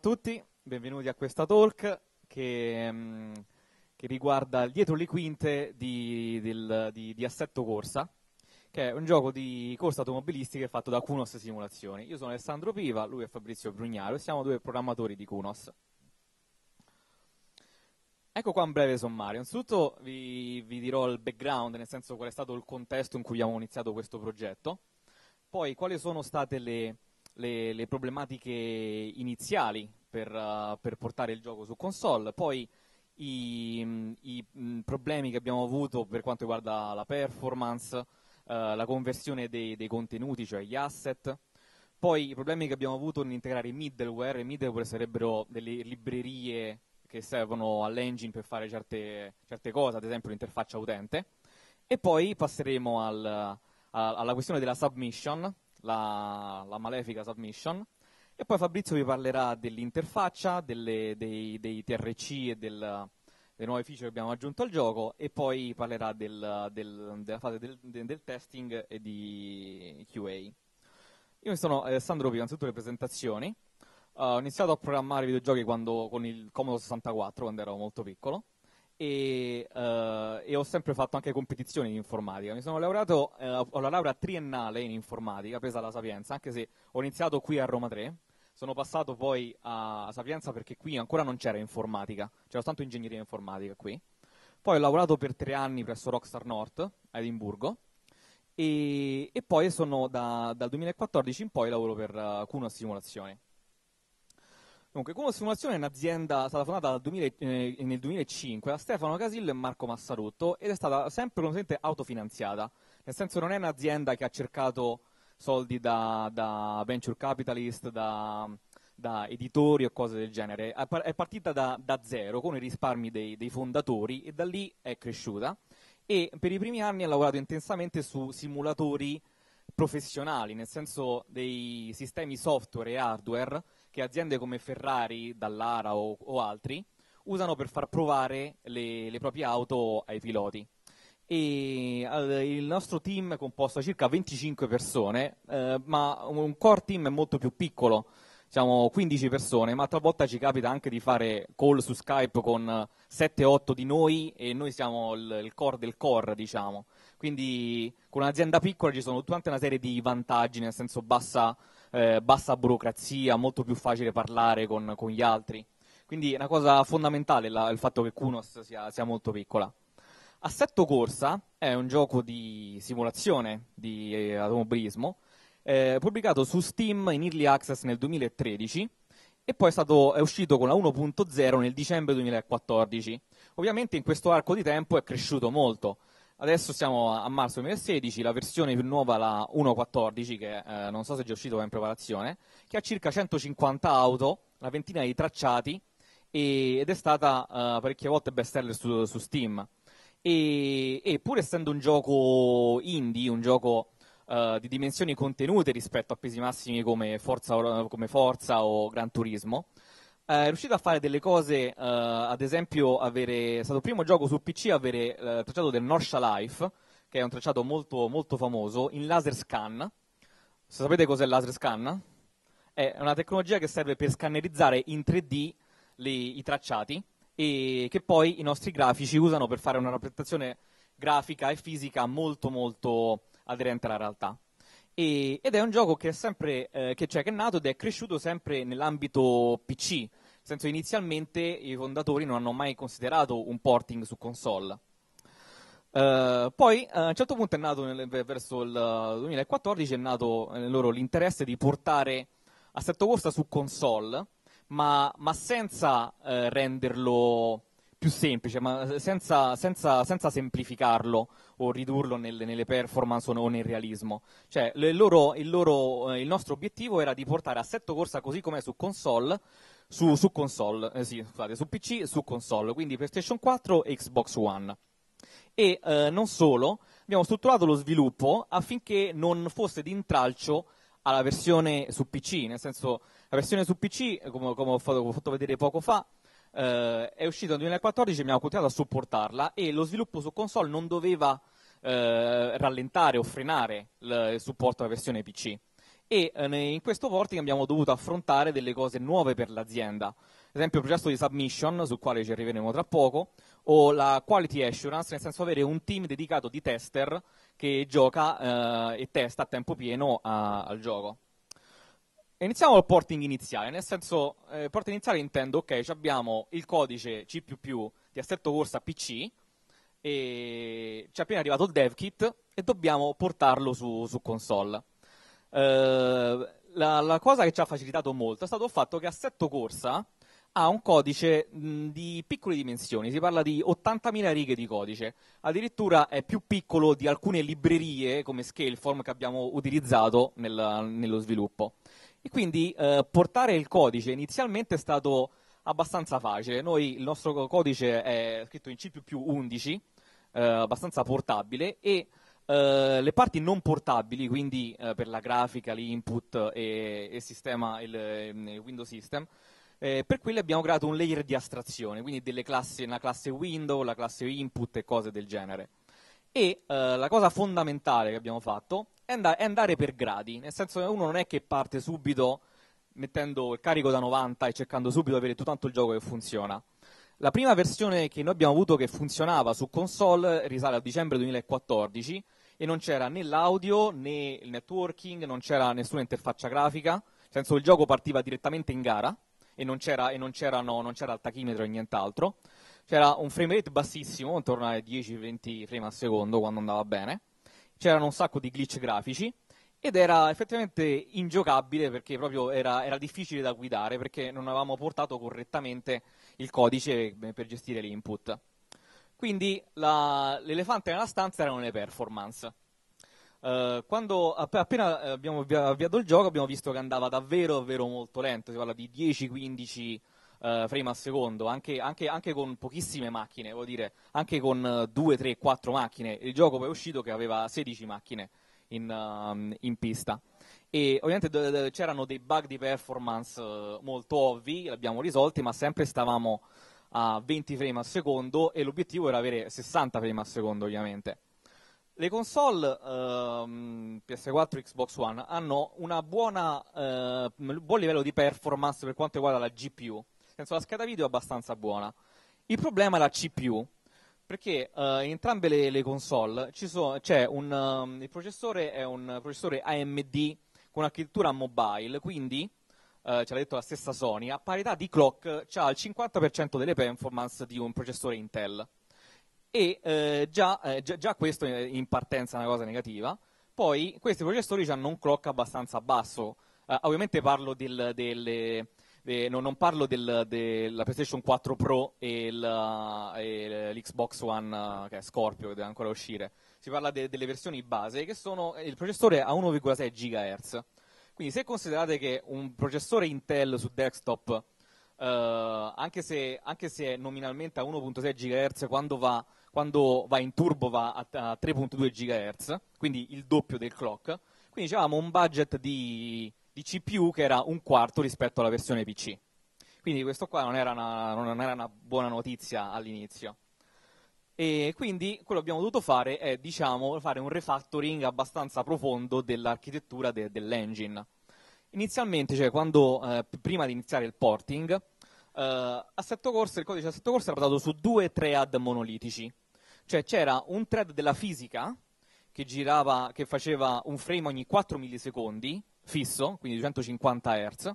tutti, benvenuti a questa talk che, mh, mm, che riguarda il dietro le quinte di, del, di, di, Assetto Corsa, che è un gioco di corsa automobilistica fatto da Kunos Simulazioni. Io sono Alessandro Piva, lui è Fabrizio Brugnaro e siamo due programmatori di Kunos. Ecco qua un breve sommario. Innanzitutto vi, vi dirò il background, nel senso qual è stato il contesto in cui abbiamo iniziato questo progetto, poi quali sono state le le, le problematiche iniziali per, uh, per, portare il gioco su console, poi i, i, mm, problemi che abbiamo avuto per quanto riguarda la performance, uh, la conversione dei, dei, contenuti, cioè gli asset, poi i problemi che abbiamo avuto nell'integrare i middleware, i middleware sarebbero delle librerie che servono all'engine per fare certe, certe cose, ad esempio l'interfaccia utente, e poi passeremo al, alla questione della submission, la, la malefica submission, e poi Fabrizio vi parlerà dell'interfaccia, delle, dei, dei, TRC e del, delle nuove feature che abbiamo aggiunto al gioco e poi parlerà del, del, della fase del, testing e di QA. Io mi sono Alessandro eh, Pi, innanzitutto le presentazioni. Uh, ho iniziato a programmare videogiochi quando, con il Comodo 64, quando ero molto piccolo e, uh, e, ho sempre fatto anche competizioni in informatica. Mi sono laureato, eh, ho la laurea triennale in informatica presa alla Sapienza, anche se ho iniziato qui a Roma 3. Sono passato poi a Sapienza perché qui ancora non c'era informatica, c'era soltanto ingegneria informatica qui. Poi ho lavorato per tre anni presso Rockstar North a Edimburgo e, e poi sono da, dal 2014 in poi lavoro per uh, eh, Cuno Simulazione. Dunque, Como Sfumazione è un'azienda stata fondata eh, nel 2005 da Stefano Casillo e Marco Massarotto ed è stata sempre consente autofinanziata, nel senso non è un'azienda che ha cercato soldi da, da venture capitalist, da, da, editori o cose del genere, è partita da, da zero con i risparmi dei, dei fondatori e da lì è cresciuta e per i primi anni ha lavorato intensamente su simulatori professionali, nel senso dei sistemi software e hardware che aziende come Ferrari, Dallara o, o altri usano per far provare le, le proprie auto ai piloti e il nostro team è composto da circa 25 persone, eh, ma un core team è molto più piccolo, siamo 15 persone, ma talvolta ci capita anche di fare call su Skype con 7-8 di noi e noi siamo il, il, core del core, diciamo. Quindi con un'azienda piccola ci sono tutta una serie di vantaggi, nel senso bassa eh, bassa burocrazia, molto più facile parlare con, con, gli altri. Quindi è una cosa fondamentale la, il fatto che Kunos sia, sia molto piccola. Assetto Corsa è un gioco di simulazione di eh, automobilismo eh, pubblicato su Steam in Early Access nel 2013 e poi è, stato, è uscito con la 1.0 nel dicembre 2014. Ovviamente in questo arco di tempo è cresciuto molto, Adesso siamo a marzo 2016, la versione più nuova, la 1.14, che eh, non so se è già uscita o è in preparazione, che ha circa 150 auto, una ventina di tracciati e, ed è stata eh, parecchie volte bestseller su, su Steam. E, e, pur essendo un gioco indie, un gioco eh, di dimensioni contenute rispetto a pesi massimi come Forza, come Forza o Gran Turismo, eh, è riuscito a fare delle cose, uh, ad esempio avere, è stato il primo gioco su PC a avere uh, il tracciato del Norsha Life, che è un tracciato molto, molto famoso, in laser scan. Se sapete cos'è il laser scan? È una tecnologia che serve per scannerizzare in 3D le, i tracciati e che poi i nostri grafici usano per fare una rappresentazione grafica e fisica molto molto aderente alla realtà. E, ed è un gioco che è, sempre, eh, che, cioè, che è nato ed è cresciuto sempre nell'ambito PC, senso inizialmente i fondatori non hanno mai considerato un porting su console. Uh, poi uh, a un certo punto è nato nel, verso il 2014 è nato eh, loro l'interesse di portare Assetto Corsa su console, ma, ma senza eh, renderlo più semplice, ma senza, senza, senza semplificarlo o ridurlo nel, nelle performance o nel realismo. Cioè, il, loro, il, loro, eh, il nostro obiettivo era di portare Assetto Corsa così com'è su console, su, su console, eh, sì, scusate, su PC e su console, quindi PlayStation 4 e Xbox One. E eh, non solo, abbiamo strutturato lo sviluppo affinché non fosse di intralcio alla versione su PC, nel senso la versione su PC, come, come ho, fatto, ho fatto vedere poco fa, Uh, è uscita nel 2014 abbiamo continuato a supportarla e lo sviluppo su console non doveva uh, rallentare o frenare il supporto alla versione PC e eh, in questo vortice abbiamo dovuto affrontare delle cose nuove per l'azienda, ad esempio il processo di submission, sul quale ci arriveremo tra poco, o la quality assurance, nel senso avere un team dedicato di tester che gioca eh, e testa a tempo pieno a, al gioco. Iniziamo col porting iniziale, nel senso, eh, porting iniziale intendo, ok, abbiamo il codice C++ di assetto corsa PC, e ci è appena arrivato il dev kit e dobbiamo portarlo su, su console eh, la, la, cosa che ci ha facilitato molto è stato il fatto che Assetto Corsa ha un codice di piccole dimensioni, si parla di 80.000 righe di codice, addirittura è più piccolo di alcune librerie come Scaleform che abbiamo utilizzato nel, nello sviluppo. E quindi eh, portare il codice inizialmente è stato abbastanza facile, Noi, il nostro codice è scritto in C++ 11, eh, abbastanza portabile e eh, le parti non portabili, quindi uh, per la grafica, l'input e, e sistema, il, il, Windows System, eh, per quelle abbiamo creato un layer di astrazione, quindi classi, una classe window, la classe input e cose del genere. E uh, la cosa fondamentale che abbiamo fatto è, and- è, andare per gradi, nel senso che uno non è che parte subito mettendo il carico da 90 e cercando subito di avere tutto tanto il gioco che funziona. La prima versione che noi abbiamo avuto che funzionava su console risale a dicembre 2014 e non c'era né l'audio né il networking, non c'era nessuna interfaccia grafica, nel senso il gioco partiva direttamente in gara e non c'era, no, il tachimetro e nient'altro, c'era un frame rate bassissimo, intorno ai 10-20 frame al secondo quando andava bene, c'erano un sacco di glitch grafici ed era effettivamente ingiocabile perché proprio era, era, difficile da guidare perché non avevamo portato correttamente il codice per gestire l'input. Quindi la, l'elefante nella stanza erano le performance. Uh, quando appena eh, abbiamo avviato il gioco abbiamo visto che andava davvero, davvero molto lento, si parla di 10-15 uh, eh, frame al secondo, anche, anche, anche, con pochissime macchine, vuol dire anche con 2, 3, 4 macchine. Il gioco poi è uscito che aveva 16 macchine in, uh, in pista. E ovviamente d- d- c'erano dei bug di performance molto ovvi, li abbiamo risolti, ma sempre stavamo a 20 frame al secondo e l'obiettivo era avere 60 frame al secondo ovviamente. Le console ehm, PS4 e Xbox One hanno buona, eh, un buon livello di performance per quanto riguarda la GPU, nel senso la scheda video è abbastanza buona. Il problema è la CPU, perché eh, in entrambe le, le console so, un, um, il processore è un processore AMD con architettura mobile, quindi eh, ce l'ha detto la stessa Sony, a parità di clock ha il 50% delle performance di un processore Intel. E eh, già, eh, già, questo in partenza è una cosa negativa. Poi questi processori hanno un clock abbastanza basso. Eh, ovviamente parlo del, delle, de, no, non parlo del, della PlayStation 4 Pro e, la, eh, e l'Xbox One, eh, che è Scorpio, che deve ancora uscire si parla de- delle versioni base che sono il processore a 1,6 GHz quindi se considerate che un processore Intel su desktop, eh, anche, se, anche, se, nominalmente a 1.6 GHz, quando va, quando va, in turbo va a, a 3.2 GHz, quindi il doppio del clock, quindi avevamo un budget di, di CPU che era un quarto rispetto alla versione PC. Quindi questo qua non era una, non era una buona notizia all'inizio. E quindi quello che abbiamo dovuto fare è diciamo, fare un refactoring abbastanza profondo dell'architettura de- dell'engine. Inizialmente, cioè, quando, eh, prima di iniziare il porting, eh, corse, il codice assetto corsa era basato su due thread monolitici. Cioè c'era un thread della fisica che, girava, che faceva un frame ogni 4 millisecondi, fisso, quindi 250 Hz,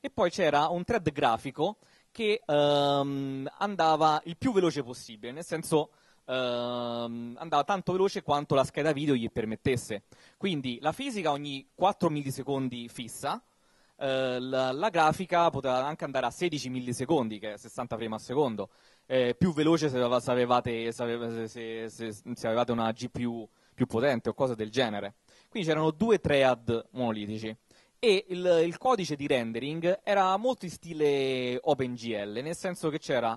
e poi c'era un thread grafico che ehm, andava il più veloce possibile, nel senso ehm, andava tanto veloce quanto la scheda video gli permettesse. Quindi la fisica ogni 4 millisecondi fissa, eh, la, la, grafica poteva anche andare a 16 millisecondi, che è 60 frame al secondo, eh, più veloce se, se, avevate, se, se avevate una GPU più potente o cose del genere. Quindi c'erano due triad monolitici e il, il, codice di rendering era molto in stile OpenGL, nel senso che c'era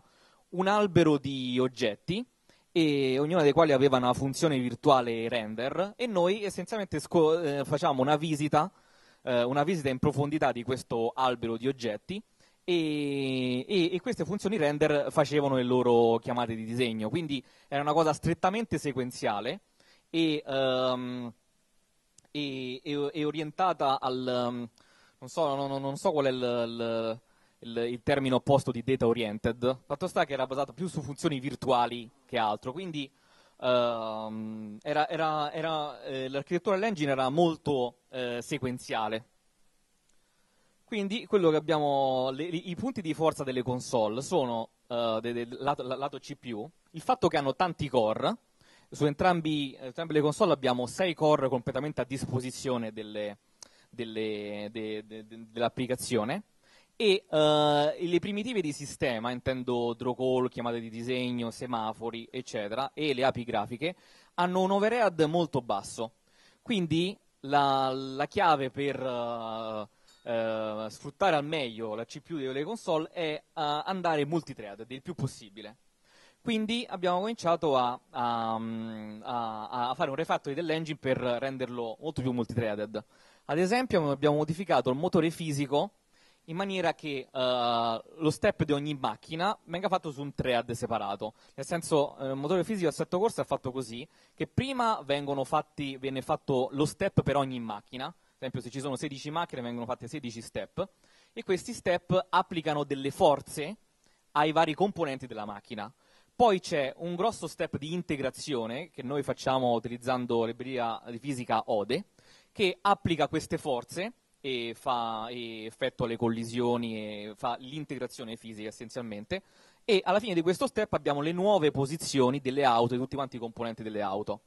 un albero di oggetti e ognuno dei quali aveva una funzione virtuale render e noi essenzialmente sco- eh, facciamo una visita, eh, una visita in profondità di questo albero di oggetti e, e, e, queste funzioni render facevano le loro chiamate di disegno, quindi era una cosa strettamente sequenziale e... Um, e, e, e orientata al... Um, non, so, non, non so, qual è il, il, il, il, termine opposto di data oriented, fatto sta che era basata più su funzioni virtuali che altro, quindi um, era, era, era, eh, l'architettura dell'engine era molto eh, sequenziale. Quindi abbiamo, le, i punti di forza delle console sono uh, de, de, lato, lato CPU, il fatto che hanno tanti core, su entrambi, entrambe le console abbiamo 6 core completamente a disposizione delle, delle, de, de, de, dell'applicazione e uh, le primitive di sistema, intendo draw call, chiamate di disegno, semafori, eccetera, e le api grafiche, hanno un overhead molto basso. Quindi la, la chiave per uh, uh, sfruttare al meglio la CPU delle console è andare multithread il più possibile. Quindi abbiamo cominciato a, a, mm, a, a fare un refactoring dell'engine per renderlo molto più multithreaded. Ad esempio abbiamo modificato il motore fisico in maniera che uh, lo step di ogni macchina venga fatto su un thread separato. Nel senso, eh, il motore fisico a setto corsa è fatto così, che prima fatti, viene fatto lo step per ogni macchina, ad esempio se ci sono 16 macchine vengono fatte 16 step, e questi step applicano delle forze ai vari componenti della macchina. Poi c'è un grosso step di integrazione che noi facciamo utilizzando libreria di fisica ODE, che applica queste forze e, fa, e effettua le collisioni e fa l'integrazione fisica essenzialmente. E alla fine di questo step abbiamo le nuove posizioni delle auto, di tutti quanti i componenti delle auto.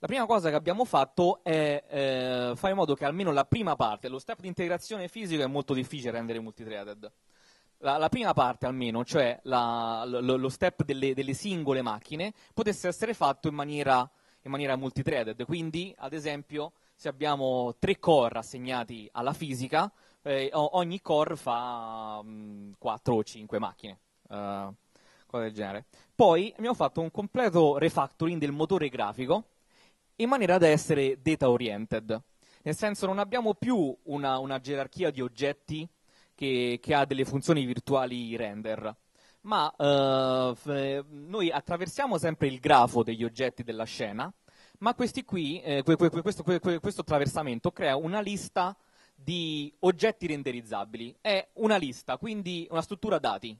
La prima cosa che abbiamo fatto è eh, fare in modo che almeno la prima parte, lo step di integrazione fisica è molto difficile rendere multithreaded la, la, prima parte almeno, cioè la, lo, lo, step delle, delle, singole macchine, potesse essere fatto in maniera, in maniera multithreaded. Quindi, ad esempio, se abbiamo tre core assegnati alla fisica, eh, ogni core fa mh, mm, 4 o 5 macchine. Uh, eh, cosa del genere. Poi abbiamo fatto un completo refactoring del motore grafico in maniera da essere data oriented. Nel senso non abbiamo più una, una gerarchia di oggetti che, che ha delle funzioni virtuali render ma eh, eh, noi attraversiamo sempre il grafo degli oggetti della scena, ma qui, eh, questo, questo, attraversamento crea una lista di oggetti renderizzabili. È una lista, quindi una struttura dati.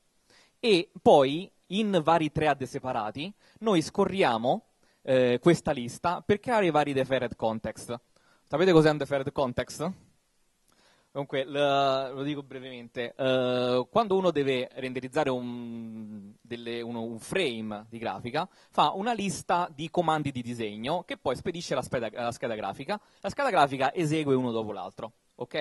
E poi, in vari thread separati, noi scorriamo eh, questa lista per creare i vari deferred context. Sapete cos'è un deferred context? Comunque, lo dico brevemente, uh, quando uno deve renderizzare un, delle, uno, un, frame di grafica, fa una lista di comandi di disegno che poi spedisce alla, speda, alla scheda grafica, la scheda grafica esegue uno dopo l'altro, ok?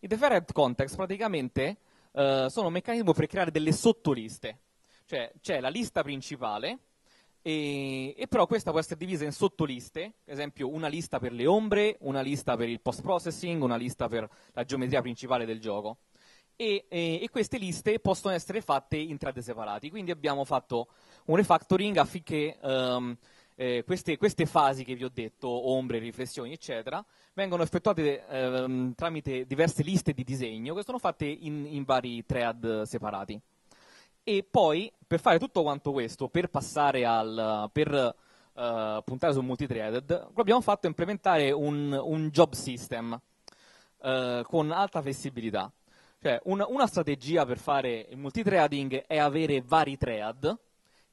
I deferred context praticamente uh, sono un meccanismo per creare delle sottoliste, cioè c'è la lista principale, e, e, però questa può essere divisa in sottoliste, ad esempio una lista per le ombre, una lista per il post processing, una lista per la geometria principale del gioco. E, e, e, queste liste possono essere fatte in thread separati. Quindi abbiamo fatto un refactoring affinché um, eh, queste, queste, fasi che vi ho detto, ombre, riflessioni, eccetera, vengano effettuate um, tramite diverse liste di disegno che sono fatte in, in vari thread separati. E poi, per fare tutto quanto questo, per passare al... Per, Uh, puntare sul multithreaded, abbiamo fatto implementare un, un job system uh, con alta flessibilità. Cioè, un, una strategia per fare il multithreading è avere vari thread,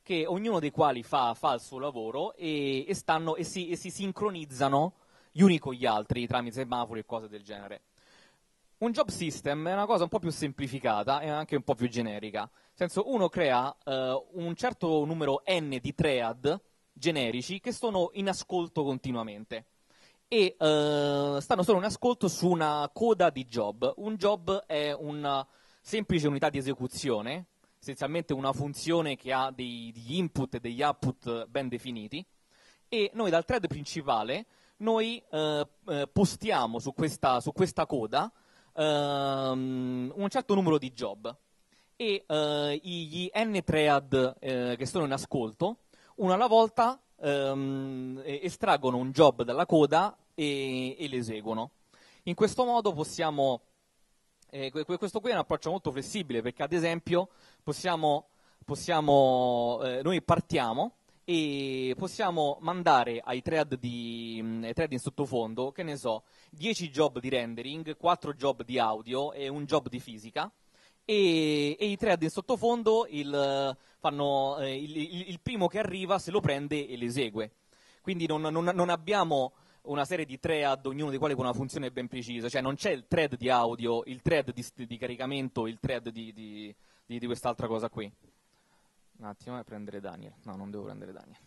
che ognuno dei quali fa, fa il suo lavoro e, e, stanno, e, si, e, si, sincronizzano gli uni con gli altri tramite semafori e cose del genere. Un job system è una cosa un po' più semplificata e anche un po' più generica senso, uno crea eh, un certo numero n di triad generici che sono in ascolto continuamente e eh, stanno solo in ascolto su una coda di job. Un job è una semplice unità di esecuzione, essenzialmente una funzione che ha degli input e degli output ben definiti e noi dal thread principale noi eh, eh postiamo su questa, su questa coda ehm, un certo numero di job e eh, gli npread eh, che sono in ascolto, uno alla volta ehm, estraggono un job dalla coda e, e le In questo modo possiamo, eh, questo qui è un approccio molto flessibile perché ad esempio possiamo, possiamo eh, noi partiamo e possiamo mandare ai thread, di, mm, ai thread, in sottofondo, che ne so, 10 job di rendering, 4 job di audio e un job di fisica, e, e i thread in sottofondo il, fanno, eh, il, il, il, primo che arriva se lo prende e l'esegue. Quindi non, non, non abbiamo una serie di thread, ognuno dei quali con una funzione ben precisa, cioè non c'è il thread di audio, il thread di, di caricamento, il thread di, di, di quest'altra cosa qui. Un attimo, eh, prendere Daniel. No, non devo prendere Daniel.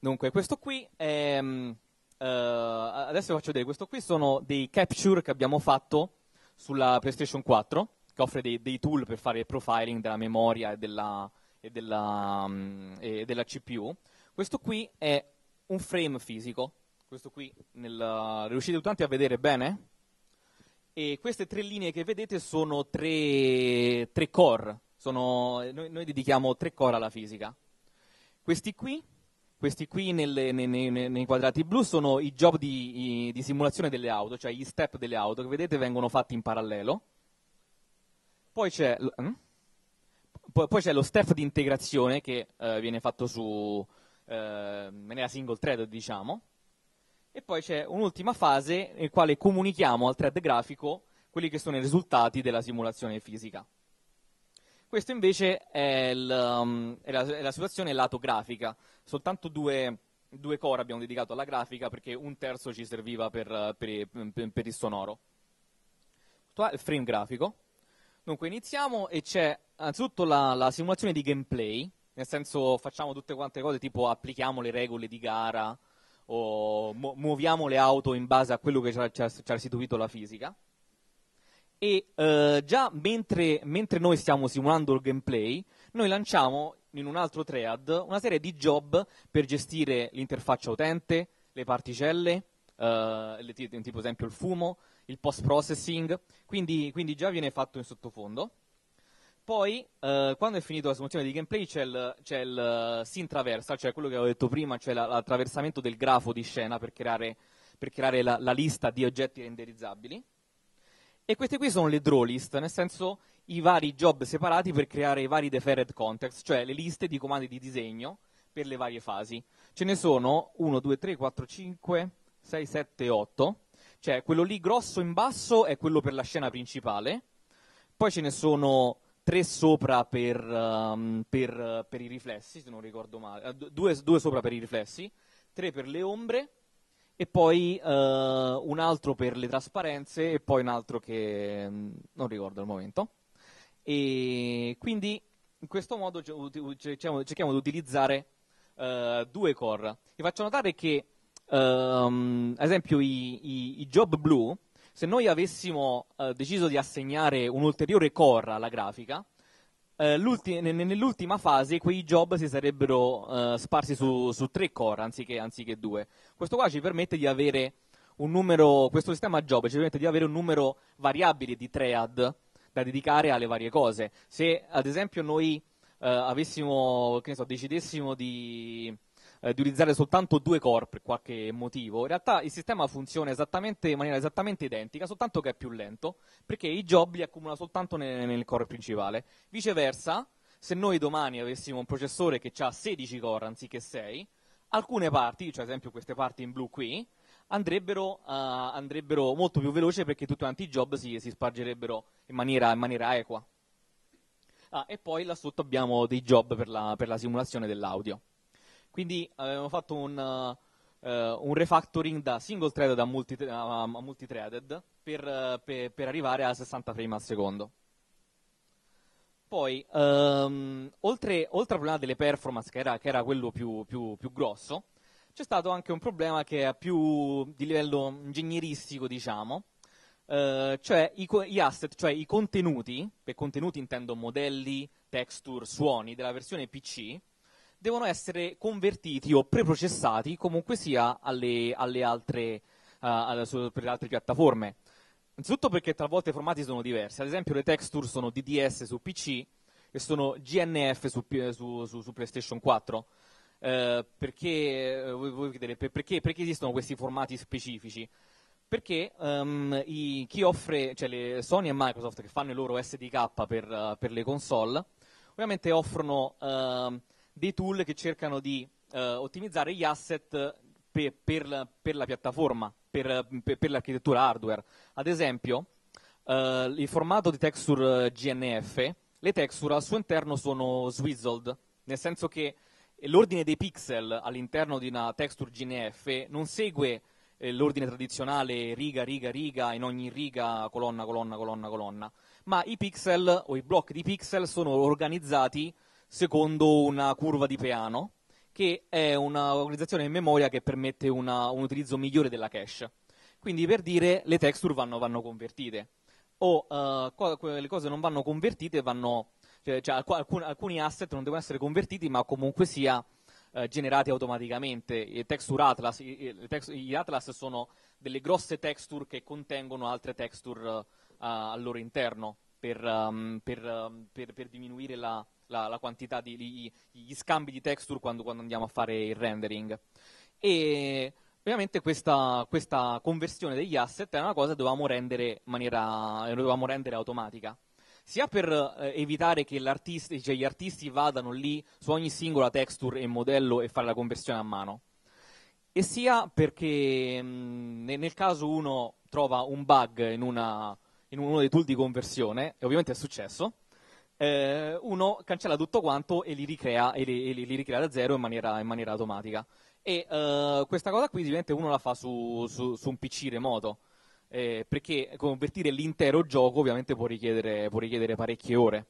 Dunque, questo qui è, ehm, eh, adesso vi faccio vedere, questo qui sono dei capture che abbiamo fatto sulla PlayStation 4 che offre dei, dei tool per fare il profiling della memoria e della, e della, um, e della CPU. Questo qui è un frame fisico, questo qui nel, riuscite tutti a vedere bene? E queste tre linee che vedete sono tre, tre core, sono, noi, noi dedichiamo tre core alla fisica. Questi qui questi qui nelle, nei, nei, nei, quadrati blu sono i job di, di simulazione delle auto, cioè gli step delle auto che vedete vengono fatti in parallelo. Poi c'è, hm? poi c'è lo step di integrazione che eh, viene fatto su, eh, maniera single thread, diciamo. E poi c'è un'ultima fase nel quale comunichiamo al thread grafico quelli che sono i risultati della simulazione fisica. Questo invece è, il, hm, è, la, è la, situazione lato grafica soltanto due, due core abbiamo dedicato alla grafica perché un terzo ci serviva per, per, per, per il sonoro. Questo è il frame grafico. Dunque iniziamo e c'è innanzitutto la, la simulazione di gameplay, nel senso facciamo tutte quante cose tipo applichiamo le regole di gara o muoviamo le auto in base a quello che ci ha, restituito la fisica. E eh, già mentre, mentre, noi stiamo simulando il gameplay, noi lanciamo in un altro thread una serie di job per gestire l'interfaccia utente, le particelle, eh, le, tipo esempio il fumo, il post processing, quindi, quindi già viene fatto in sottofondo. Poi, eh, quando è finita la soluzione di gameplay, c'è il, c'è il uh, eh, traversal, cioè quello che avevo detto prima, cioè l'attraversamento del grafo di scena per creare, per creare la, la lista di oggetti renderizzabili. E queste qui sono le draw list, nel senso i vari job separati per creare i vari deferred context, cioè le liste di comandi di disegno per le varie fasi. Ce ne sono 1, 2, 3, 4, 5, 6, 7, 8. Cioè quello lì grosso in basso è quello per la scena principale, poi ce ne sono tre sopra per, um, per, per i riflessi, se non ricordo male, eh, due, due sopra per i riflessi, tre per le ombre, e poi uh, un altro per le trasparenze e poi un altro che mm, non ricordo al momento. E quindi in questo modo cerchiamo, di utilizzare uh, due core. Vi faccio notare che, um, ad esempio, i, i, i, job blu, se noi avessimo uh, deciso di assegnare un ulteriore core alla grafica, eh, nell'ultima fase quei job si sarebbero eh, sparsi su, su, tre core anziché, anziché, due. Questo qua ci permette di avere un numero, questo sistema job ci permette di avere un numero variabile di triad da dedicare alle varie cose. Se ad esempio noi eh, avessimo, so, decidessimo di eh, di utilizzare soltanto due core per qualche motivo. In realtà il sistema funziona esattamente, in maniera esattamente identica, soltanto che è più lento, perché i job li accumula soltanto nel, nel core principale. Viceversa, se noi domani avessimo un processore che ha 16 core anziché 6, alcune parti, cioè ad esempio queste parti in blu qui, Andrebbero, uh, andrebbero, molto più veloce perché tutti quanti i job si, si spargerebbero in maniera, in maniera equa. Ah, e poi là sotto abbiamo dei job per la, per la simulazione dell'audio. Quindi avevamo fatto un, uh, un refactoring da single thread a, multi, a multithreaded per, uh, per, per, arrivare a 60 frame al secondo. Poi, um, oltre, oltre, al problema delle performance, che era, che era quello più, più, più grosso, c'è stato anche un problema che è più di livello ingegneristico, diciamo, Uh, cioè i, i, asset, cioè i contenuti, per contenuti intendo modelli, texture, suoni della versione PC, devono essere convertiti o preprocessati comunque sia alle, alle altre, uh, eh, alle, per le altre piattaforme. Innanzitutto perché talvolta i formati sono diversi, ad esempio le texture sono DDS su PC e sono GNF su, su, su, su PlayStation 4. Eh, perché, eh, voi chiedere, perché, perché, esistono questi formati specifici? Perché um, i, chi offre, cioè Sony e Microsoft che fanno il loro SDK per, uh, per le console, ovviamente offrono uh, dei tool che cercano di eh, ottimizzare gli asset per, per, la, per la, piattaforma, per, per, l'architettura hardware. Ad esempio, eh, il formato di texture GNF, le texture al suo interno sono swizzled, nel senso che eh, l'ordine dei pixel all'interno di una texture GNF non segue eh, l'ordine tradizionale riga, riga, riga, in ogni riga colonna, colonna, colonna, colonna, ma i pixel o i blocchi di pixel sono organizzati secondo una curva di Peano, che è un'organizzazione in memoria che permette una, un utilizzo migliore della cache. Quindi per dire le texture vanno, vanno convertite o uh, eh, co- le cose non vanno convertite, vanno, cioè, cioè, alcun, alcuni asset non devono essere convertiti ma comunque sia uh, generati automaticamente. I texture atlas, i, i tex- gli atlas sono delle grosse texture che contengono altre texture uh, al loro interno per, um, per, um, per, per diminuire la, la, la quantità di gli, gli scambi di texture quando, quando, andiamo a fare il rendering. E ovviamente questa, questa, conversione degli asset è una cosa che dovevamo rendere, maniera, eh, dovevamo rendere automatica sia per eh, evitare che cioè gli artisti vadano lì su ogni singola texture e modello e fare la conversione a mano, e sia perché mh, mm, nel caso uno trova un bug in, una, in, uno dei tool di conversione, e ovviamente è successo, eh, uno cancella tutto quanto e li ricrea, e li, e li, li ricrea da zero in maniera, in maniera automatica. E eh, questa cosa qui ovviamente uno la fa su, su, su un PC remoto, eh, perché convertire l'intero gioco ovviamente può richiedere, può richiedere parecchie ore.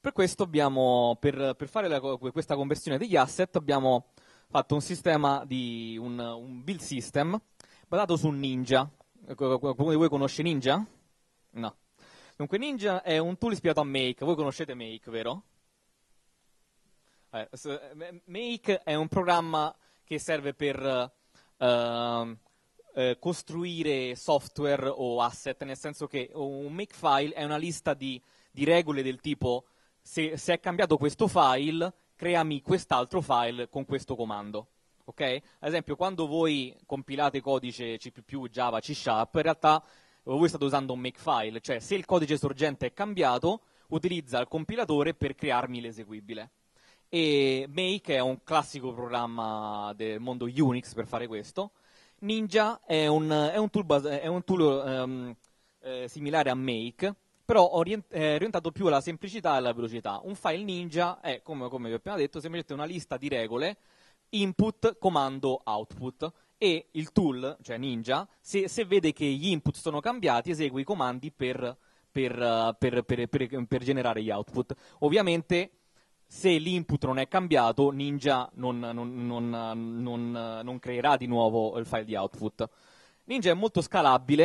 Per questo abbiamo, per, per fare la, questa conversione degli asset, abbiamo fatto un sistema di un, un build system basato su Ninja. Qualcuno di voi conosce Ninja? No. Dunque, Ninja è un tool ispirato a Make. Voi conoscete Make, vero? Eh, eh, Make è un programma che serve per uh, uh, costruire software o asset, nel senso che un makefile è una lista di, di regole del tipo se, se, è cambiato questo file, creami quest'altro file con questo comando. Okay? Ad esempio, quando voi compilate codice C++, Java, C Sharp, in realtà voi eh, state usando un makefile, cioè se il codice sorgente è cambiato, utilizza il compilatore per crearmi l'eseguibile. E Make è un classico programma del mondo Unix per fare questo. Ninja è un, è un tool, è un tool um, eh, similare a Make, però orient, eh, orientato più alla semplicità e alla velocità. Un file Ninja è, come, come vi ho appena detto, semplicemente una lista di regole, input, comando, output e il tool, cioè Ninja, se, se vede che gli input sono cambiati, esegue i comandi per, per, eh, per, per generare gli output. Ovviamente se l'input non è cambiato, Ninja non, non, non, non, creerà di nuovo il file di output. Ninja è molto scalabile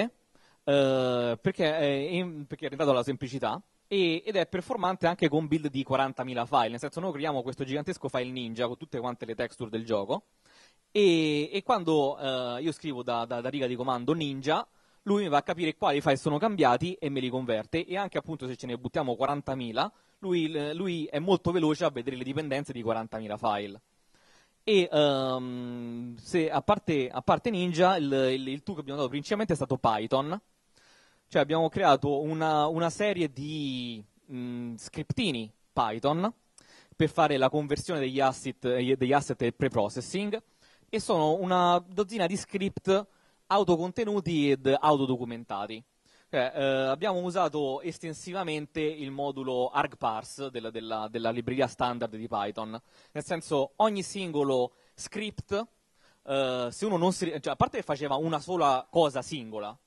eh, perché, è, perché è arrivato alla semplicità e, ed è performante anche con build di 40.000 file, nel senso noi creiamo questo gigantesco file Ninja con tutte quante le texture del gioco e, e quando eh, io scrivo da, da, da, riga di comando ninja, lui mi va a capire quali file sono cambiati e me li converte. E anche appunto se ce ne buttiamo 40.000, lui, lui è molto veloce a vedere le dipendenze di 40.000 file. E um, se, a, parte, a, parte, Ninja, il, il, il tool che abbiamo dato principalmente è stato Python. Cioè abbiamo creato una, una serie di mh, mm, scriptini Python per fare la conversione degli asset, degli asset e il preprocessing. processing e sono una dozzina di script autocontenuti ed autodocumentati. Cioè, eh, abbiamo usato estensivamente il modulo argparse della, della, della, libreria standard di Python, nel senso ogni singolo script, eh, se uno non si, cioè, a parte che faceva una sola cosa singola,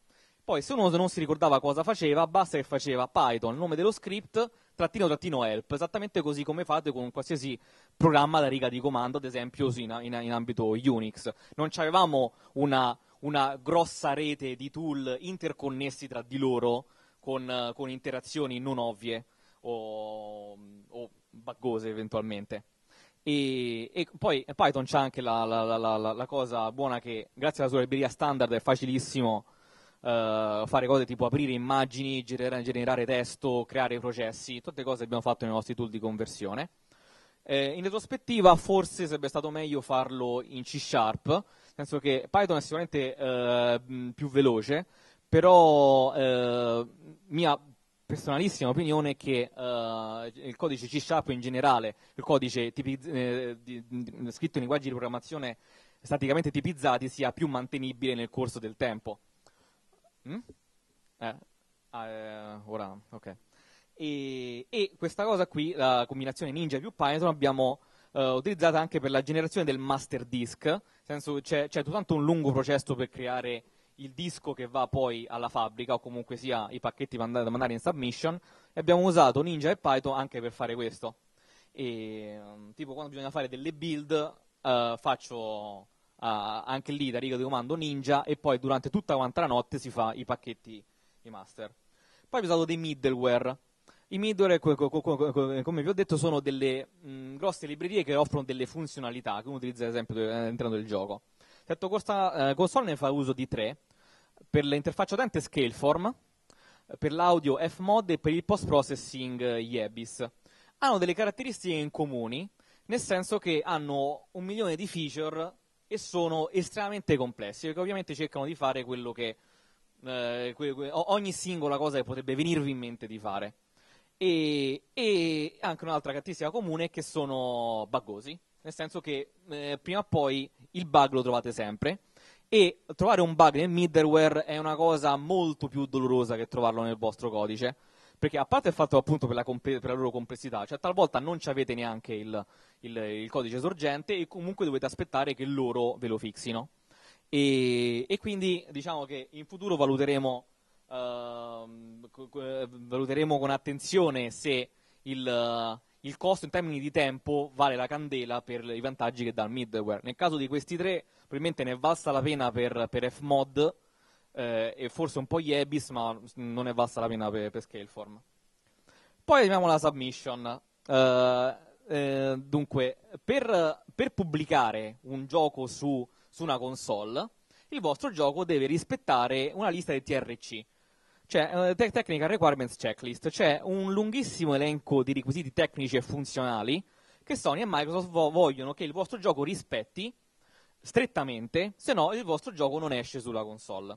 poi se uno non si ricordava cosa faceva, basta che faceva Python, nome dello script, trattino trattino help, esattamente così come fate con qualsiasi programma da riga di comando, ad esempio in, in, in ambito Unix. Non avevamo una, una grossa rete di tool interconnessi tra di loro con, con interazioni non ovvie o, o baggose eventualmente. E, e, poi Python c'ha anche la, la, la, la, cosa buona che grazie alla sua libreria standard è facilissimo Uh, fare cose tipo aprire immagini, generare, generare testo, creare processi, tutte cose che abbiamo fatto nei nostri tool di conversione. Eh, in retrospettiva forse sarebbe stato meglio farlo in C Sharp, nel senso che Python è sicuramente eh, più veloce, però eh, mia personalissima opinione è che eh, il codice C Sharp in generale, il codice tipiz- eh, di, di, scritto in linguaggi di programmazione staticamente tipizzati sia più mantenibile nel corso del tempo Mm? Eh, ah, eh, ora, ok. E, e, questa cosa qui, la combinazione Ninja più Python, l'abbiamo eh, utilizzata anche per la generazione del master disk, nel senso c'è, c'è soltanto un lungo processo per creare il disco che va poi alla fabbrica o comunque sia i pacchetti da mandare in submission e abbiamo usato Ninja e Python anche per fare questo. E, mm, tipo quando bisogna fare delle build eh, faccio anche lì da riga di comando ninja e poi durante tutta quanta la notte si fa i pacchetti, i master. Poi vi ho dato dei middleware. I middleware, come vi ho detto, sono delle mh, mm, grosse librerie che offrono delle funzionalità che uno utilizza ad esempio all'interno eh, del gioco. Certo, questa eh, console ne fa uso di tre. Per l'interfaccia utente Scaleform, per l'audio Fmod e per il post-processing eh, Yebis. Hanno delle caratteristiche in comuni, nel senso che hanno un milione di feature e sono estremamente complessi perché ovviamente cercano di fare quello che eh, que, que, ogni singola cosa che potrebbe venirvi in mente di fare. E, e anche un'altra caratteristica comune è che sono buggosi, nel senso che eh, prima o poi il bug lo trovate sempre e trovare un bug nel middleware è una cosa molto più dolorosa che trovarlo nel vostro codice perché a parte il fatto appunto per la, per la loro complessità, cioè talvolta non ci avete neanche il, il, il, codice sorgente e comunque dovete aspettare che loro ve lo fixino. E, e quindi diciamo che in futuro valuteremo, eh, valuteremo con attenzione se il, il, costo in termini di tempo vale la candela per i vantaggi che dà il middleware. Nel caso di questi tre probabilmente ne è valsa la pena per, per Fmod eh, e forse un po' Yebis, ma non è valsa la pena per, per Scaleform. Poi abbiamo la submission. Uh, eh, dunque, per, per, pubblicare un gioco su, su, una console, il vostro gioco deve rispettare una lista di TRC, cioè uh, Technical Requirements Checklist, cioè un lunghissimo elenco di requisiti tecnici e funzionali che Sony e Microsoft vo- vogliono che il vostro gioco rispetti strettamente, se no il vostro gioco non esce sulla console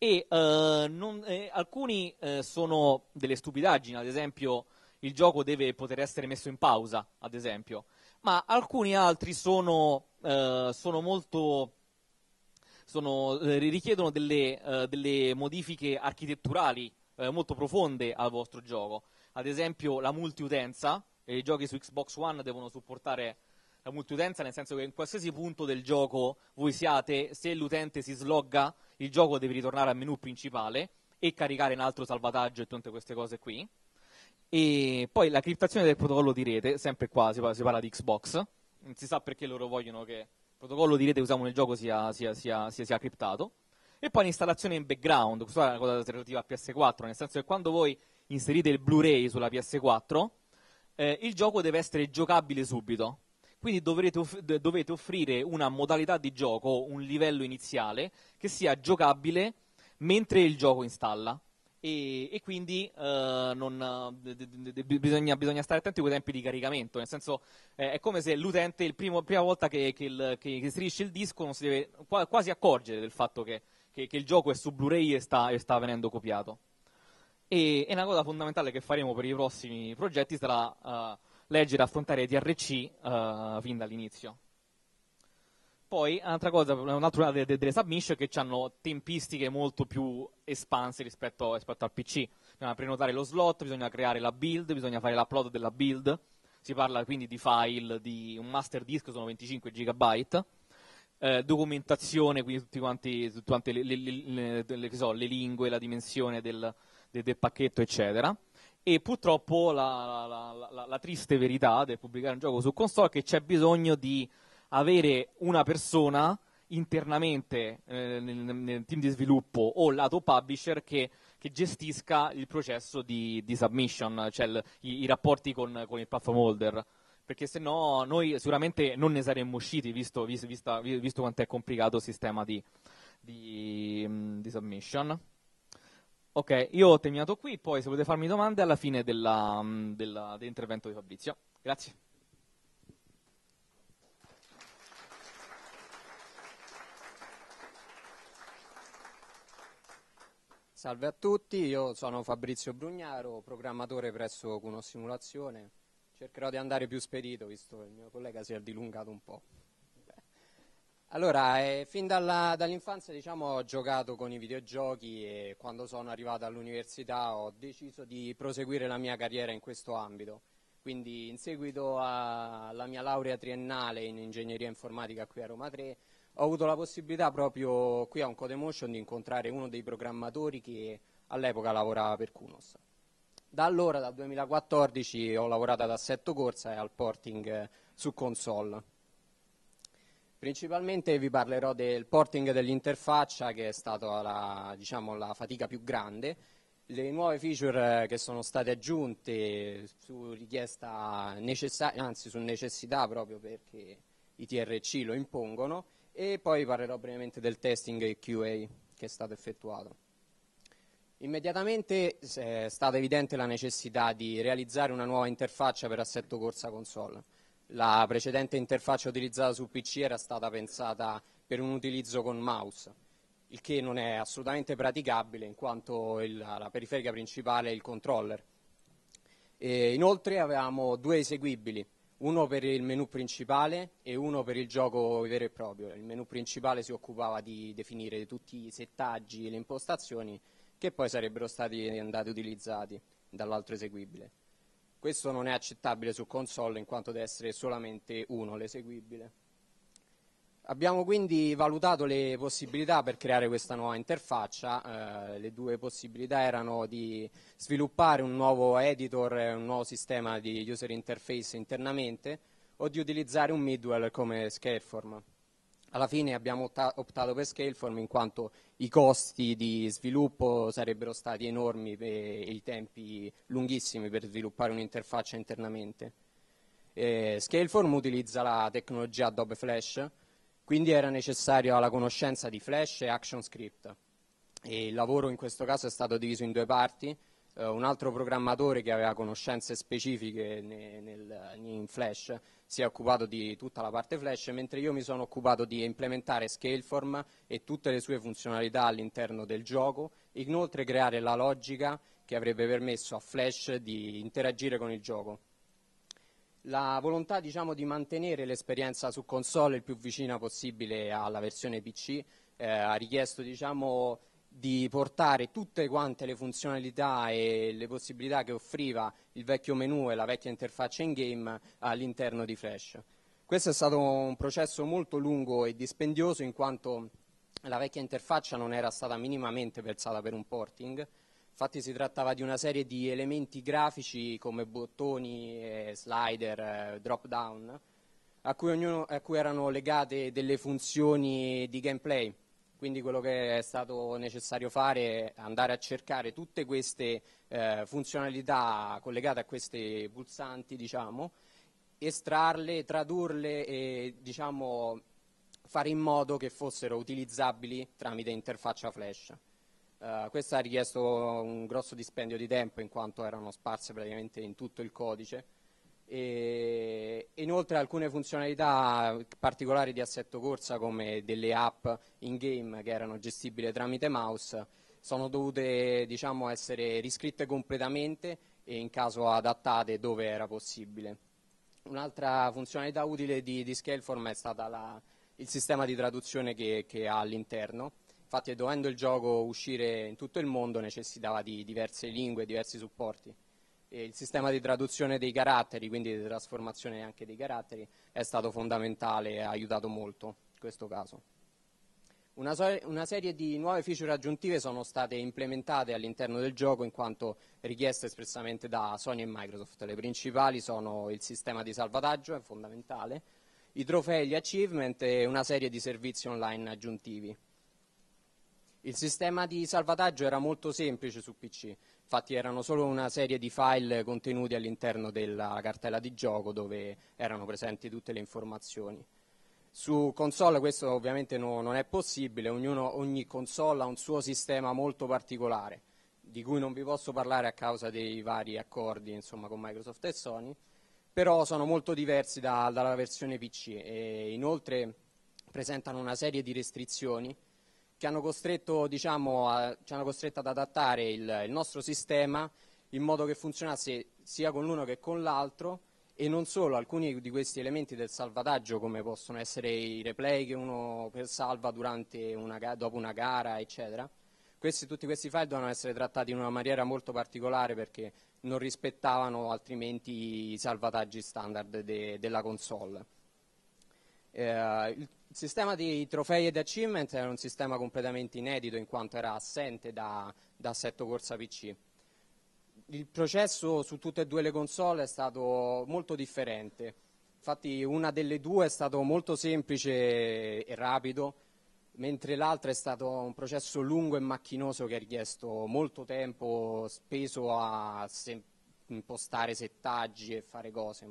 e eh, non, eh, alcuni eh, sono delle stupidaggini, ad esempio il gioco deve poter essere messo in pausa, ad esempio, ma alcuni altri sono, eh, sono molto sono, eh, richiedono delle, eh, delle, modifiche architetturali molto profonde al vostro gioco. Ad esempio la multiutenza, i giochi su Xbox One devono supportare la multiutenza nel senso che in qualsiasi punto del gioco voi siate, se l'utente si slogga, il gioco deve ritornare al menu principale e caricare un altro salvataggio e tutte queste cose qui. E poi la criptazione del protocollo di rete, sempre qua si parla, si parla di Xbox, non si sa perché loro vogliono che il protocollo di rete che usiamo nel gioco sia, sia, sia, sia criptato. E poi l'installazione in background, questa è una cosa relativa a PS4, nel senso che quando voi inserite il Blu-ray sulla PS4, eh, il gioco deve essere giocabile subito. Quindi off- dovete offrire una modalità di gioco, un livello iniziale, che sia giocabile mentre il gioco installa. E, e, quindi uh, non, d- d- d- bisogna, bisogna, stare attenti con i tempi di caricamento, nel senso eh, è come se l'utente la prima volta che, che, il, che, che il disco non si deve qua, quasi accorgere del fatto che, il gioco è su Blu-ray e sta, e sta venendo copiato. E, e, una cosa fondamentale che faremo per i prossimi progetti sarà uh, leggere e affrontare DRC eh, fin dall'inizio. Poi, un'altra cosa, un'altra delle, delle submission che hanno tempistiche molto più espanse rispetto, rispetto, al PC. Bisogna prenotare lo slot, bisogna creare la build, bisogna fare l'upload della build. Si parla quindi di file, di un master disk, sono 25 GB. Eh, documentazione, quindi tutte quanti, tutte quanti le, le, le, so, le, lingue, la dimensione del, del, del pacchetto, eccetera. E purtroppo la, la, la, la triste verità del pubblicare un gioco su console è che c'è bisogno di avere una persona internamente eh, nel, nel, team di sviluppo o lato publisher che, che gestisca il processo di, di submission, cioè il, i, i, rapporti con, con il platform holder. Perché se no noi sicuramente non ne saremmo usciti, visto, visto, visto, visto quanto è complicato il sistema di, di, mm, di submission. Ok, io ho terminato qui, poi se volete farmi domande alla fine mm, dell'intervento di Fabrizio. Grazie. Salve a tutti, io sono Fabrizio Brugnaro, programmatore presso Cuno Simulazione. Cercherò di andare più spedito, visto che il mio collega si è dilungato un po'. Allora, eh, fin dall'infanzia dall diciamo, ho giocato con i videogiochi e quando sono arrivato all'università ho deciso di proseguire la mia carriera in questo ambito. Quindi in seguito alla mia laurea triennale in ingegneria informatica qui a Roma 3 ho avuto la possibilità proprio qui a un Oncodemotion di incontrare uno dei programmatori che all'epoca lavorava per Kunos. Da allora, dal 2014, ho lavorato ad Assetto Corsa e al porting su console. Principalmente vi parlerò del porting dell'interfaccia che è stata la, diciamo, la, fatica più grande, le nuove feature eh, che sono state aggiunte su richiesta necessaria, anzi su necessità proprio perché i TRC lo impongono e poi parlerò brevemente del testing QA che è stato effettuato. Immediatamente è stata evidente la necessità di realizzare una nuova interfaccia per assetto corsa console la precedente interfaccia utilizzata su PC era stata pensata per un utilizzo con mouse, il che non è assolutamente praticabile in quanto il, la periferica principale è il controller. E inoltre avevamo due eseguibili, uno per il menu principale e uno per il gioco vero e proprio. Il menu principale si occupava di definire tutti i settaggi e le impostazioni che poi sarebbero stati andati utilizzati dall'altro eseguibile. Questo non è accettabile su console in quanto deve essere solamente uno l'eseguibile. Abbiamo quindi valutato le possibilità per creare questa nuova interfaccia, eh, le due possibilità erano di sviluppare un nuovo editor, un nuovo sistema di user interface internamente o di utilizzare un middleware come Scareform alla fine abbiamo optato per Scaleform in quanto i costi di sviluppo sarebbero stati enormi e i tempi lunghissimi per sviluppare un'interfaccia internamente. E eh, Scaleform utilizza la tecnologia Adobe Flash, quindi era necessaria la conoscenza di Flash e ActionScript. E il lavoro in questo caso è stato diviso in due parti, eh, un altro programmatore che aveva conoscenze specifiche in Flash si è occupato di tutta la parte flash, mentre io mi sono occupato di implementare Scaleform e tutte le sue funzionalità all'interno del gioco, inoltre creare la logica che avrebbe permesso a Flash di interagire con il gioco. La volontà diciamo, di mantenere l'esperienza su console il più vicina possibile alla versione PC eh, ha richiesto diciamo, di portare tutte quante le funzionalità e le possibilità che offriva il vecchio menu e la vecchia interfaccia in game all'interno di Flash. Questo è stato un processo molto lungo e dispendioso in quanto la vecchia interfaccia non era stata minimamente pensata per un porting, infatti si trattava di una serie di elementi grafici come bottoni, eh, slider, eh, drop down, a cui, ognuno, a cui erano legate delle funzioni di gameplay quindi quello che è stato necessario fare è andare a cercare tutte queste eh, funzionalità collegate a questi pulsanti, diciamo, estrarle, tradurle e diciamo, fare in modo che fossero utilizzabili tramite interfaccia flash. Uh, questo ha richiesto un grosso dispendio di tempo in quanto erano sparse praticamente in tutto il codice e eh, inoltre alcune funzionalità particolari di assetto corsa come delle app in game che erano gestibili tramite mouse sono dovute diciamo, essere riscritte completamente e in caso adattate dove era possibile. Un'altra funzionalità utile di, di Scaleform è stata la, il sistema di traduzione che, che ha all'interno, infatti dovendo il gioco uscire in tutto il mondo necessitava di diverse lingue, diversi supporti. Eh, il sistema di traduzione dei caratteri, quindi di trasformazione anche dei caratteri, è stato fondamentale e ha aiutato molto in questo caso. Una, so- una, serie di nuove feature aggiuntive sono state implementate all'interno del gioco in quanto richieste espressamente da Sony e Microsoft. Le principali sono il sistema di salvataggio, è fondamentale, i trofei, gli achievement e una serie di servizi online aggiuntivi. Il sistema di salvataggio era molto semplice su PC, Infatti erano solo una serie di file contenuti all'interno della cartella di gioco dove erano presenti tutte le informazioni. Su console questo ovviamente no, non è possibile, Ognuno, ogni console ha un suo sistema molto particolare, di cui non vi posso parlare a causa dei vari accordi insomma, con Microsoft e Sony, però sono molto diversi da, dalla versione PC e inoltre presentano una serie di restrizioni che hanno costretto, diciamo, a, ci hanno costretto ad adattare il, il nostro sistema in modo che funzionasse sia con l'uno che con l'altro e non solo, alcuni di questi elementi del salvataggio come possono essere i replay che uno salva una, dopo una gara, eccetera. Questi, tutti questi file dovevano essere trattati in una maniera molto particolare perché non rispettavano altrimenti i salvataggi standard de, della console. Eh, il, il sistema di trofei ed achievement era un sistema completamente inedito in quanto era assente da, da assetto corsa PC. Il processo su tutte e due le console è stato molto differente. Infatti una delle due è stato molto semplice e rapido, mentre l'altra è stato un processo lungo e macchinoso che ha richiesto molto tempo speso a impostare settaggi e fare cose.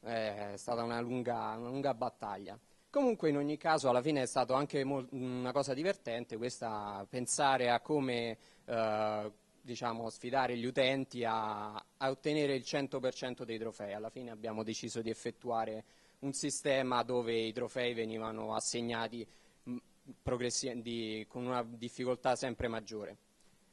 Eh, è stata una lunga, una lunga battaglia. Comunque in ogni caso alla fine è stato anche una cosa divertente questa pensare a come eh, diciamo, sfidare gli utenti a, a ottenere il 100% dei trofei. Alla fine abbiamo deciso di effettuare un sistema dove i trofei venivano assegnati mm, di, con una difficoltà sempre maggiore.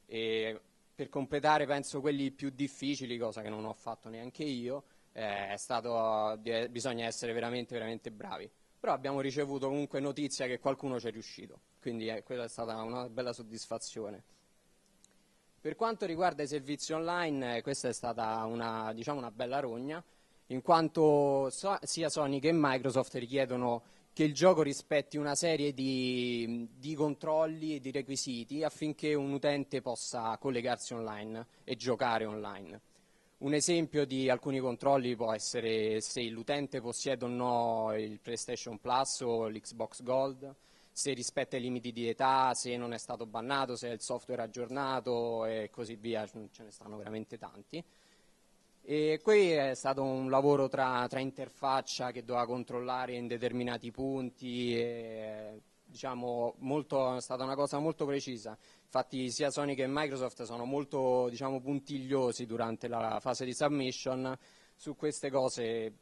E per completare penso quelli più difficili, cosa che non ho fatto neanche io, eh, stato, eh, bisogna essere veramente, veramente bravi però abbiamo ricevuto comunque notizia che qualcuno ci è riuscito, quindi eh, quella è stata una bella soddisfazione. Per quanto riguarda i servizi online, eh, questa è stata una, diciamo una, bella rogna, in quanto so sia Sony che Microsoft richiedono che il gioco rispetti una serie di, di controlli e di requisiti affinché un utente possa collegarsi online e giocare online. Un esempio di alcuni controlli può essere se l'utente possiede o no il PlayStation Plus o l'Xbox Gold, se rispetta i limiti di età, se non è stato bannato, se il software è aggiornato e così via, ce ne stanno veramente tanti. E qui è stato un lavoro tra, tra interfaccia che doveva controllare in determinati punti, diciamo, molto, è stata una cosa molto precisa. Infatti sia Sony che Microsoft sono molto diciamo, puntigliosi durante la fase di submission su queste cose,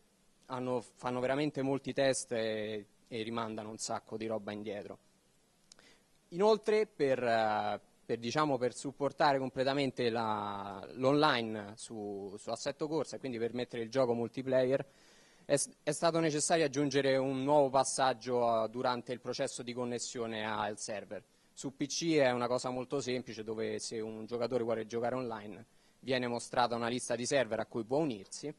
hanno, fanno veramente molti test e, e, rimandano un sacco di roba indietro. Inoltre per, per, diciamo, per supportare completamente l'online su, su assetto corsa e quindi per mettere il gioco multiplayer è, è stato necessario aggiungere un nuovo passaggio durante il processo di connessione al server. Su PC è una cosa molto semplice dove se un giocatore vuole giocare online viene mostrata una lista di server a cui può unirsi.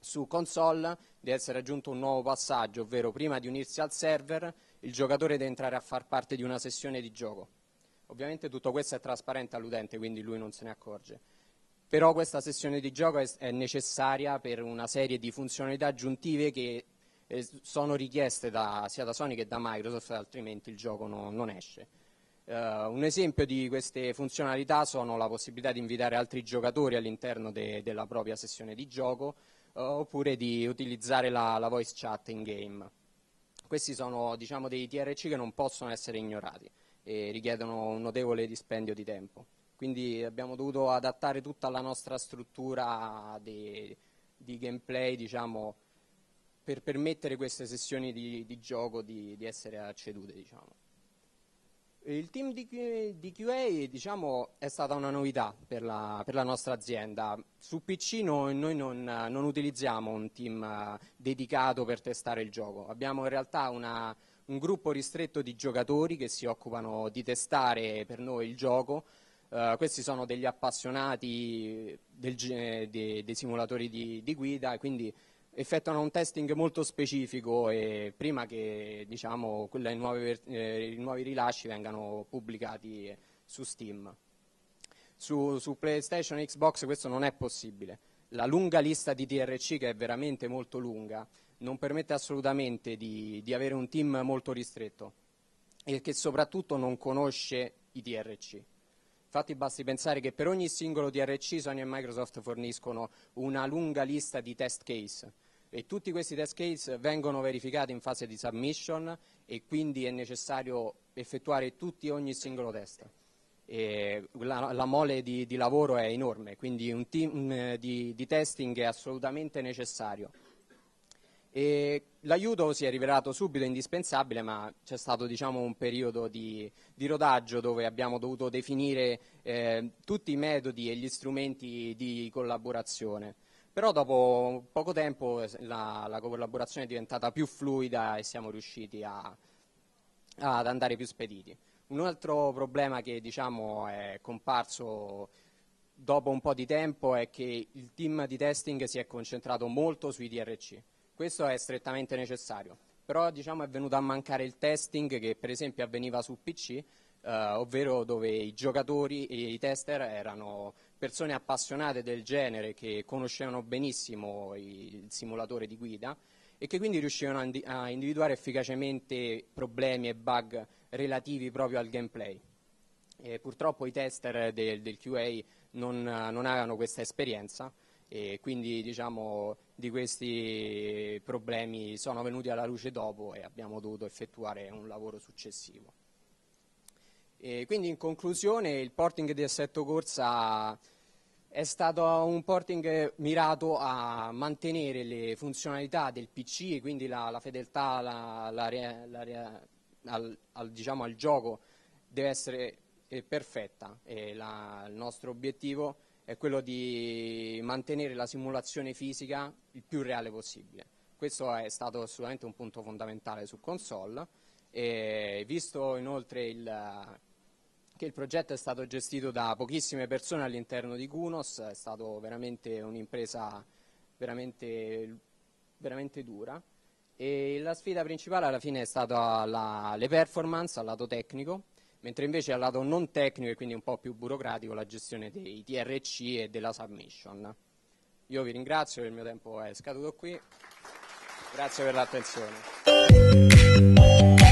Su console deve essere aggiunto un nuovo passaggio, ovvero prima di unirsi al server il giocatore deve entrare a far parte di una sessione di gioco. Ovviamente tutto questo è trasparente all'utente, quindi lui non se ne accorge però questa sessione di gioco è, necessaria per una serie di funzionalità aggiuntive che eh, sono richieste da, sia da Sony che da Microsoft, altrimenti il gioco no, non esce. Uh, un esempio di queste funzionalità sono la possibilità di invitare altri giocatori all'interno de, della propria sessione di gioco uh, oppure di utilizzare la, la, voice chat in game. Questi sono diciamo, dei TRC che non possono essere ignorati e richiedono un notevole dispendio di tempo quindi abbiamo dovuto adattare tutta la nostra struttura di, di gameplay diciamo, per permettere queste sessioni di, di gioco di, di, essere accedute. Diciamo. Il team di, QA diciamo, è stata una novità per la, per la nostra azienda. Su PC no, noi non, non, utilizziamo un team eh, dedicato per testare il gioco, abbiamo in realtà una, un gruppo ristretto di giocatori che si occupano di testare per noi il gioco eh, questi sono degli appassionati del, eh, de, dei simulatori di, di guida e quindi effettuano un testing molto specifico prima che diciamo, nuove, eh, i nuovi rilasci vengano pubblicati su Steam. Su, su PlayStation e Xbox questo non è possibile. La lunga lista di TRC, che è veramente molto lunga, non permette assolutamente di, di avere un team molto ristretto e che soprattutto non conosce i TRC. Infatti basti pensare che per ogni singolo DRC Sony e Microsoft forniscono una lunga lista di test case e tutti questi test case vengono verificati in fase di submission e quindi è necessario effettuare tutti e ogni singolo test. La, la, mole di, di, lavoro è enorme, quindi un team eh, di, di testing è assolutamente necessario. E l'aiuto si è rivelato subito indispensabile, ma c'è stato diciamo, un periodo di, di, rodaggio dove abbiamo dovuto definire eh, tutti i metodi e gli strumenti di collaborazione. Però dopo poco tempo la, la collaborazione è diventata più fluida e siamo riusciti a, ad andare più spediti. Un altro problema che diciamo, è comparso dopo un po' di tempo è che il team di testing si è concentrato molto sui DRC. Questo è strettamente necessario, però diciamo, è venuto a mancare il testing che per esempio avveniva su PC, eh, ovvero dove i giocatori e i tester erano persone appassionate del genere che conoscevano benissimo il simulatore di guida e che quindi riuscivano a individuare efficacemente problemi e bug relativi proprio al gameplay. E purtroppo i tester del, del QA non, non, avevano questa esperienza e quindi diciamo, di questi problemi sono venuti alla luce dopo e abbiamo dovuto effettuare un lavoro successivo. E quindi in conclusione il porting di assetto corsa è stato un porting mirato a mantenere le funzionalità del PC e quindi la, la fedeltà la, la, al, al, diciamo, al, gioco deve essere eh, perfetta. e il nostro obiettivo è è quello di mantenere la simulazione fisica il più reale possibile. Questo è stato assolutamente un punto fondamentale su console e visto inoltre il, che il progetto è stato gestito da pochissime persone all'interno di Cunos, è stata veramente un'impresa veramente, veramente dura. E la sfida principale alla fine è stata la, le performance al lato tecnico, mentre invece al lato non tecnico e quindi un po' più burocratico la gestione dei TRC e della submission. Io vi ringrazio, il mio tempo è scaduto qui, grazie per l'attenzione.